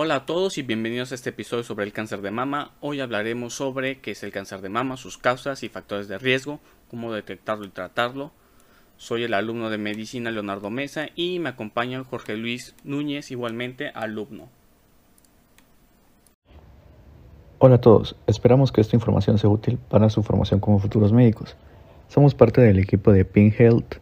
Hola a todos y bienvenidos a este episodio sobre el cáncer de mama. Hoy hablaremos sobre qué es el cáncer de mama, sus causas y factores de riesgo, cómo detectarlo y tratarlo. Soy el alumno de medicina Leonardo Mesa y me acompaña Jorge Luis Núñez, igualmente alumno. Hola a todos, esperamos que esta información sea útil para su formación como futuros médicos. Somos parte del equipo de Pink Health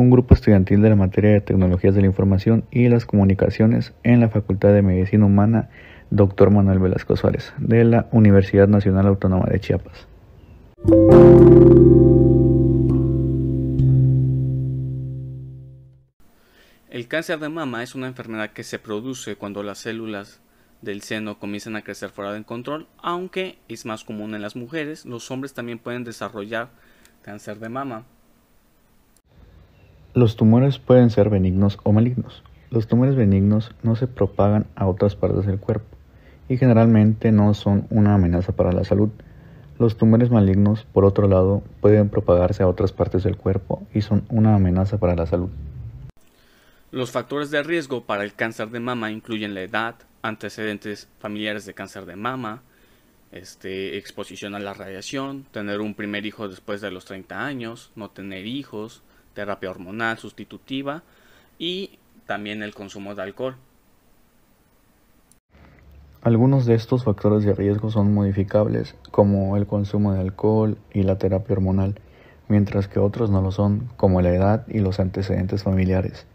un grupo estudiantil de la materia de Tecnologías de la Información y las Comunicaciones en la Facultad de Medicina Humana Dr. Manuel Velasco Suárez de la Universidad Nacional Autónoma de Chiapas. El cáncer de mama es una enfermedad que se produce cuando las células del seno comienzan a crecer fuera de control, aunque es más común en las mujeres, los hombres también pueden desarrollar cáncer de mama. Los tumores pueden ser benignos o malignos. Los tumores benignos no se propagan a otras partes del cuerpo y generalmente no son una amenaza para la salud. Los tumores malignos, por otro lado, pueden propagarse a otras partes del cuerpo y son una amenaza para la salud. Los factores de riesgo para el cáncer de mama incluyen la edad, antecedentes familiares de cáncer de mama, este, exposición a la radiación, tener un primer hijo después de los 30 años, no tener hijos, terapia hormonal sustitutiva y también el consumo de alcohol. Algunos de estos factores de riesgo son modificables, como el consumo de alcohol y la terapia hormonal, mientras que otros no lo son, como la edad y los antecedentes familiares.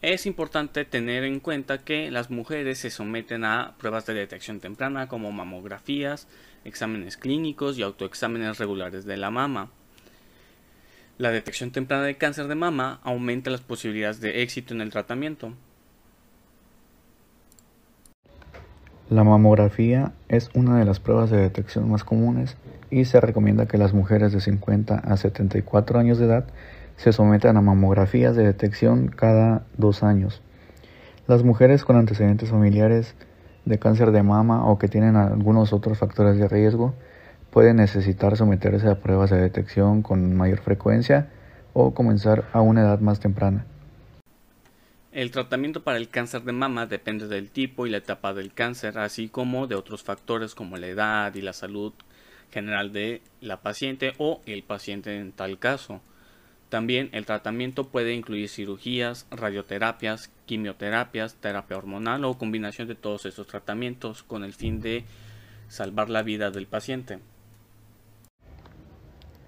Es importante tener en cuenta que las mujeres se someten a pruebas de detección temprana como mamografías, exámenes clínicos y autoexámenes regulares de la mama. La detección temprana de cáncer de mama aumenta las posibilidades de éxito en el tratamiento. La mamografía es una de las pruebas de detección más comunes y se recomienda que las mujeres de 50 a 74 años de edad se sometan a mamografías de detección cada dos años. Las mujeres con antecedentes familiares de cáncer de mama o que tienen algunos otros factores de riesgo puede necesitar someterse a pruebas de detección con mayor frecuencia o comenzar a una edad más temprana. El tratamiento para el cáncer de mama depende del tipo y la etapa del cáncer, así como de otros factores como la edad y la salud general de la paciente o el paciente en tal caso. También el tratamiento puede incluir cirugías, radioterapias, quimioterapias, terapia hormonal o combinación de todos estos tratamientos con el fin de salvar la vida del paciente.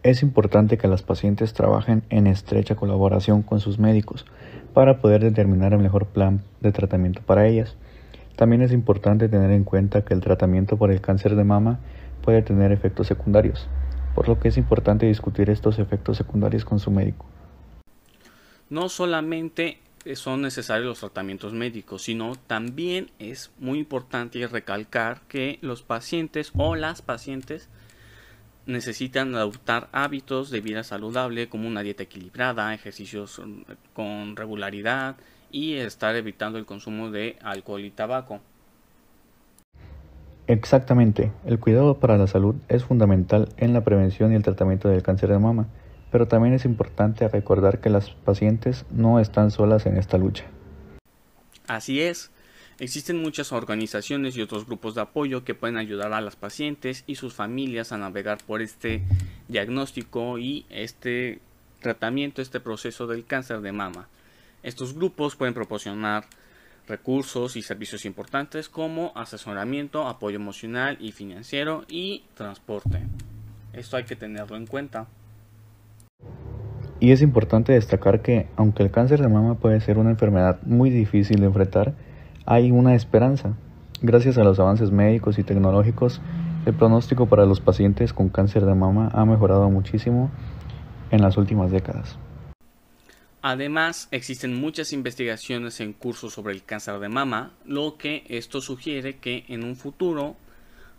Es importante que las pacientes trabajen en estrecha colaboración con sus médicos para poder determinar el mejor plan de tratamiento para ellas. También es importante tener en cuenta que el tratamiento por el cáncer de mama puede tener efectos secundarios, por lo que es importante discutir estos efectos secundarios con su médico. No solamente son necesarios los tratamientos médicos, sino también es muy importante recalcar que los pacientes o las pacientes necesitan adoptar hábitos de vida saludable como una dieta equilibrada, ejercicios mm, con regularidad y estar evitando el consumo de alcohol y tabaco. Exactamente, el cuidado para la salud es fundamental en la prevención y el tratamiento del cáncer de mama, pero también es importante recordar que las pacientes no están solas en esta lucha. Así es, Existen muchas organizaciones y otros grupos de apoyo que pueden ayudar a las pacientes y sus familias a navegar por este diagnóstico y este tratamiento, este proceso del cáncer de mama. Estos grupos pueden proporcionar recursos y servicios importantes como asesoramiento, apoyo emocional y financiero y transporte. Esto hay que tenerlo en cuenta. Y es importante destacar que, aunque el cáncer de mama puede ser una enfermedad muy difícil de enfrentar, hay una esperanza. Gracias a los avances médicos y tecnológicos, el pronóstico para los pacientes con cáncer de mama ha mejorado muchísimo en las últimas décadas. Además, existen muchas investigaciones en curso sobre el cáncer de mama, lo que esto sugiere que en un futuro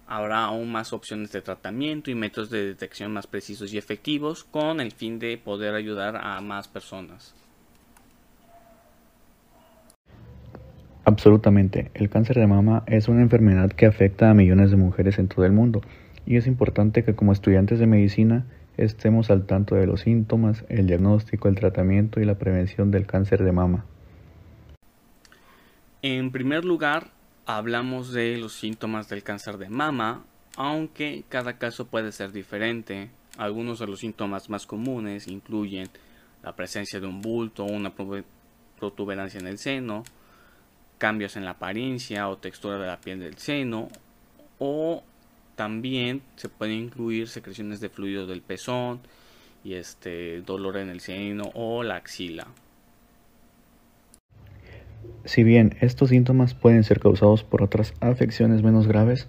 habrá aún más opciones de tratamiento y métodos de detección más precisos y efectivos con el fin de poder ayudar a más personas. Absolutamente. El cáncer de mama es una enfermedad que afecta a millones de mujeres en todo el mundo y es importante que como estudiantes de medicina estemos al tanto de los síntomas, el diagnóstico, el tratamiento y la prevención del cáncer de mama. En primer lugar, hablamos de los síntomas del cáncer de mama, aunque cada caso puede ser diferente. Algunos de los síntomas más comunes incluyen la presencia de un bulto o una protuberancia en el seno, cambios en la apariencia o textura de la piel del seno o también se pueden incluir secreciones de fluidos del pezón y este dolor en el seno o la axila. Si bien estos síntomas pueden ser causados por otras afecciones menos graves,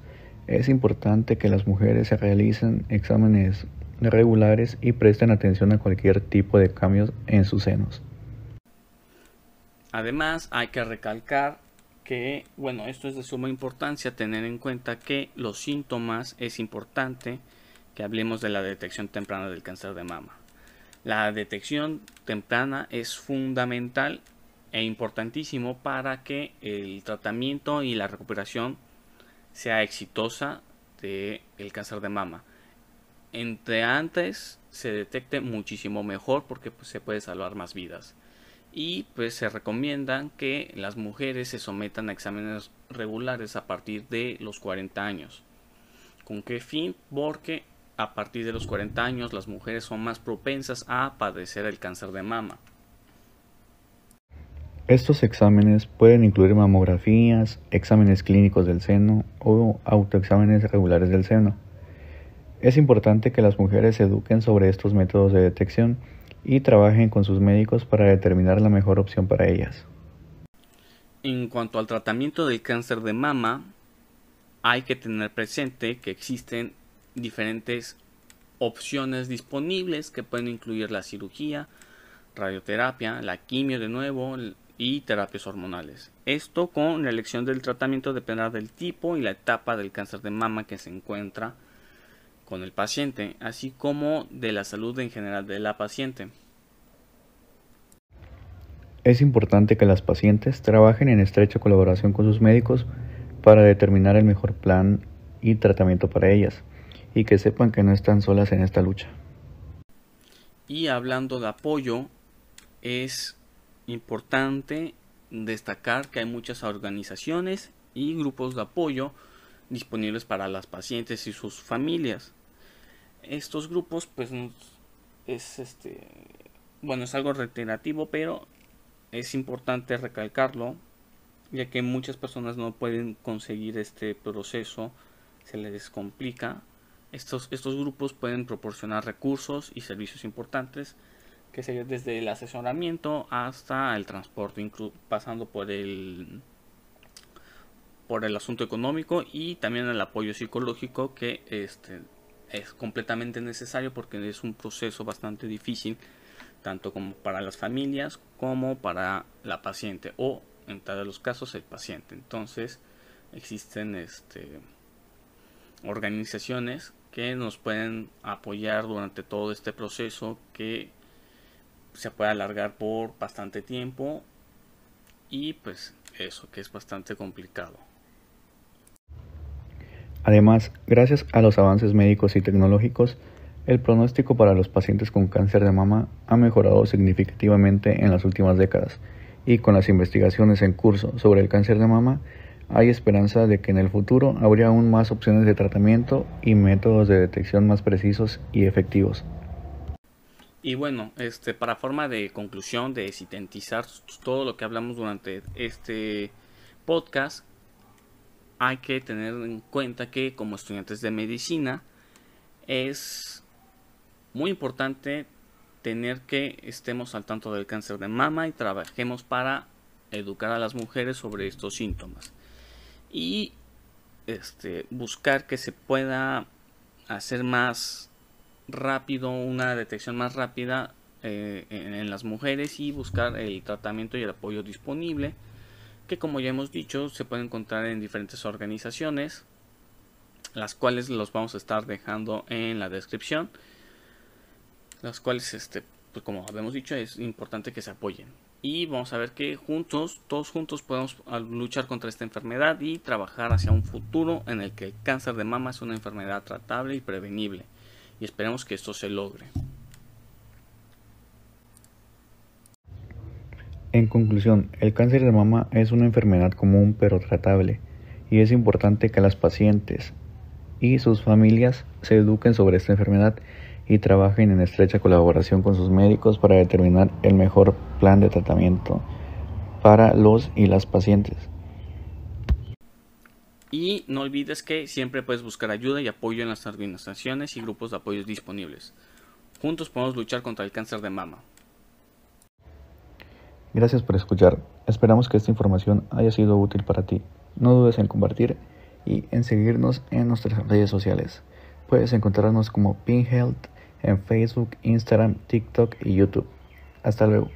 es importante que las mujeres se realicen exámenes regulares y presten atención a cualquier tipo de cambios en sus senos. Además, hay que recalcar que, bueno, esto es de suma importancia tener en cuenta que los síntomas es importante que hablemos de la detección temprana del cáncer de mama. La detección temprana es fundamental e importantísimo para que el tratamiento y la recuperación sea exitosa del cáncer de mama. Entre antes se detecte muchísimo mejor porque pues, se puede salvar más vidas y pues se recomiendan que las mujeres se sometan a exámenes regulares a partir de los 40 años. ¿Con qué fin? Porque a partir de los 40 años las mujeres son más propensas a padecer el cáncer de mama. Estos exámenes pueden incluir mamografías, exámenes clínicos del seno o autoexámenes regulares del seno. Es importante que las mujeres se eduquen sobre estos métodos de detección y trabajen con sus médicos para determinar la mejor opción para ellas. En cuanto al tratamiento del cáncer de mama, hay que tener presente que existen diferentes opciones disponibles que pueden incluir la cirugía, radioterapia, la quimio de nuevo y terapias hormonales. Esto con la elección del tratamiento dependerá del tipo y la etapa del cáncer de mama que se encuentra con el paciente, así como de la salud en general de la paciente. Es importante que las pacientes trabajen en estrecha colaboración con sus médicos para determinar el mejor plan y tratamiento para ellas y que sepan que no están solas en esta lucha. Y hablando de apoyo, es importante destacar que hay muchas organizaciones y grupos de apoyo disponibles para las pacientes y sus familias estos grupos pues es este bueno es algo reiterativo pero es importante recalcarlo ya que muchas personas no pueden conseguir este proceso se les complica estos, estos grupos pueden proporcionar recursos y servicios importantes que sería desde el asesoramiento hasta el transporte pasando por el por el asunto económico y también el apoyo psicológico que este es completamente necesario porque es un proceso bastante difícil, tanto como para las familias como para la paciente o en todos los casos el paciente. Entonces existen este, organizaciones que nos pueden apoyar durante todo este proceso que se puede alargar por bastante tiempo y pues eso que es bastante complicado. Además, gracias a los avances médicos y tecnológicos, el pronóstico para los pacientes con cáncer de mama ha mejorado significativamente en las últimas décadas y con las investigaciones en curso sobre el cáncer de mama hay esperanza de que en el futuro habría aún más opciones de tratamiento y métodos de detección más precisos y efectivos. Y bueno, este para forma de conclusión de sintetizar todo lo que hablamos durante este podcast, hay que tener en cuenta que como estudiantes de medicina es muy importante tener que estemos al tanto del cáncer de mama y trabajemos para educar a las mujeres sobre estos síntomas y este, buscar que se pueda hacer más rápido una detección más rápida eh, en las mujeres y buscar el tratamiento y el apoyo disponible que como ya hemos dicho se puede encontrar en diferentes organizaciones, las cuales los vamos a estar dejando en la descripción, las cuales, este, pues como habíamos dicho, es importante que se apoyen. Y vamos a ver que juntos, todos juntos podemos ah, luchar contra esta enfermedad y trabajar hacia un futuro en el que el cáncer de mama es una enfermedad tratable y prevenible. Y esperemos que esto se logre. En conclusión, el cáncer de mama es una enfermedad común pero tratable y es importante que las pacientes y sus familias se eduquen sobre esta enfermedad y trabajen en estrecha colaboración con sus médicos para determinar el mejor plan de tratamiento para los y las pacientes. Y no olvides que siempre puedes buscar ayuda y apoyo en las administraciones y grupos de apoyo disponibles. Juntos podemos luchar contra el cáncer de mama. Gracias por escuchar. Esperamos que esta información haya sido útil para ti. No dudes en compartir y en seguirnos en nuestras redes sociales. Puedes encontrarnos como Pin Health en Facebook, Instagram, TikTok y YouTube. Hasta luego.